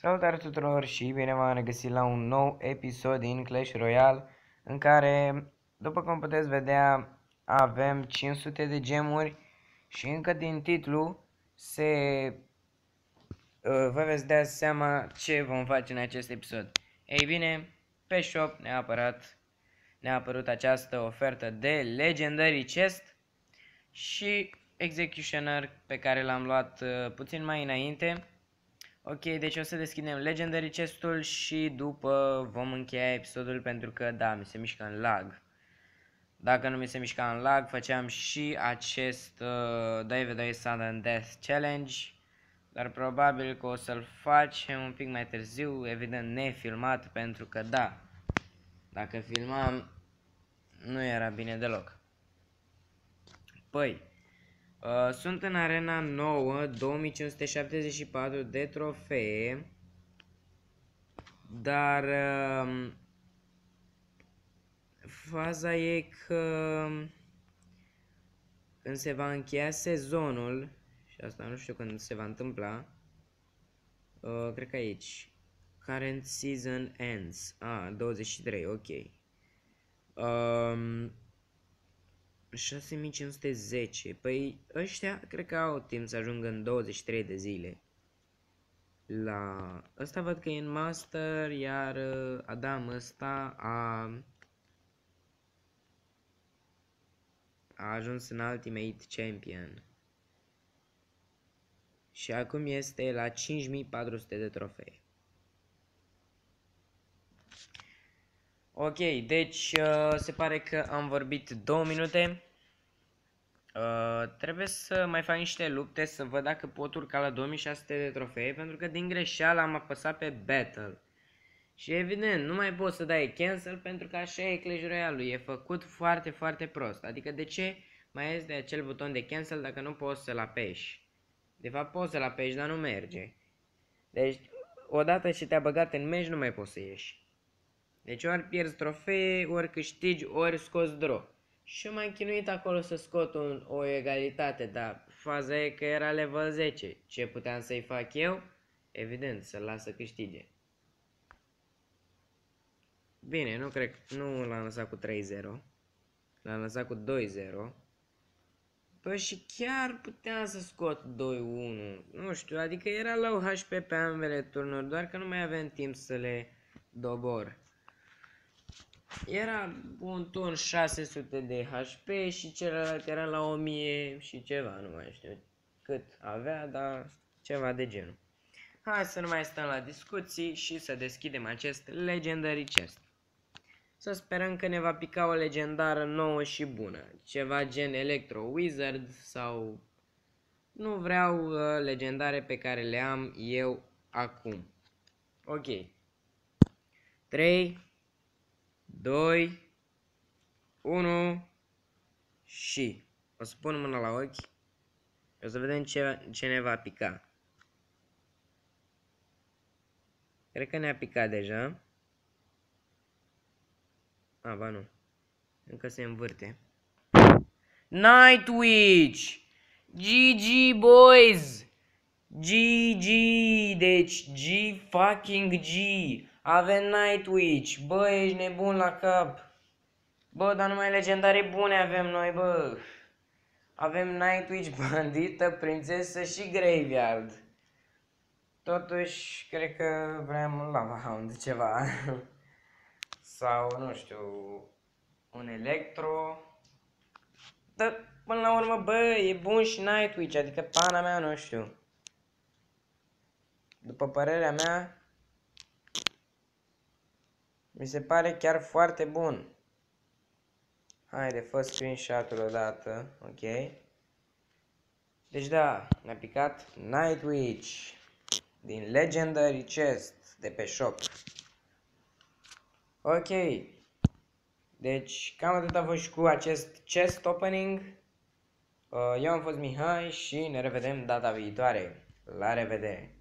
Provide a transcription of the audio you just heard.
Salutare tuturor și bine v-am regăsit la un nou episod din Clash Royale în care, după cum puteți vedea, avem 500 de gemuri și încă din titlu se... Uh, vă veți da seama ce vom face în acest episod. Ei bine, pe shop ne-a ne-a apărut această ofertă de Legendary Chest și Executioner pe care l-am luat uh, puțin mai înainte Ok, deci o să deschidem Legendary Chest-ul și după vom încheia episodul pentru că, da, mi se mișcă în lag. Dacă nu mi se mișca în lag, făceam și acest uh, Dive Dive Sudden Death Challenge. Dar probabil că o să-l facem un pic mai târziu, evident nefilmat, pentru că da, dacă filmam, nu era bine deloc. Păi, Uh, sunt în arena 9, 2574 de trofee, dar uh, faza e că um, când se va încheia sezonul, și asta nu știu când se va întâmpla, uh, cred că aici, current season ends, a, ah, 23, ok. Um, 6510. Păi ăștia cred că au timp să ajungă în 23 de zile. La... Ăsta văd că e în master, iar uh, Adam ăsta a... A ajuns în Ultimate Champion. Și acum este la 5400 de trofee. Ok, deci uh, se pare că am vorbit două minute. Uh, trebuie să mai fac niște lupte să văd dacă pot urca la 2600 de trofee, pentru că din greșeală am apăsat pe Battle. Și evident, nu mai poți să dai cancel pentru că așa e Clash Royale, e făcut foarte, foarte prost. Adică de ce mai de acel buton de cancel dacă nu poți să-l apeși? De fapt poți să-l apeși, dar nu merge. Deci, odată ce te-a băgat în meci, nu mai poți să ieși. Deci ori pierzi trofee, ori câștigi, ori scoți draw. Și m-am chinuit acolo să scot un, o egalitate, dar faza e că era level 10. Ce puteam să-i fac eu? Evident, să-l las să câștige. Bine, nu cred, nu l-am lăsat cu 3-0. L-am lăsat cu 2-0. Păi și chiar puteam să scot 2-1. Nu știu, adică era la HP pe ambele turnuri, doar că nu mai avem timp să le dobor. Era un turn 600 de HP și celălalt era la 1000 și ceva, nu mai știu cât avea, dar ceva de genul. Hai să nu mai stăm la discuții și să deschidem acest Legendary Chest. Să sperăm că ne va pica o legendară nouă și bună, ceva gen Electro Wizard sau... Nu vreau uh, legendare pe care le am eu acum. Ok. 3, 2, 1 și o să pun mâna la ochi. O să vedem ce, ce ne va pica. Cred că ne-a picat deja. A, ba nu. Încă se învârte. Nightwitch! GG, boys! GG! Deci, G fucking G! Avem Nightwitch. Bă, ești nebun la cap. Bă, dar numai legendare bune avem noi, bă. Avem Nightwitch, Bandită, Prințesă și Graveyard. Totuși, cred că vrem un Lava Hound ceva. Sau, nu știu, un Electro. Dar, până la urmă, bă, e bun și Nightwitch, adică pana mea, nu știu. După părerea mea, mi se pare chiar foarte bun. Haide, fă screenshot-ul odată, ok? Deci da, ne-a picat Night Witch din Legendary Chest de pe shop. Ok, deci cam atât a fost cu acest chest opening. Uh, eu am fost Mihai și ne revedem data viitoare. La revedere!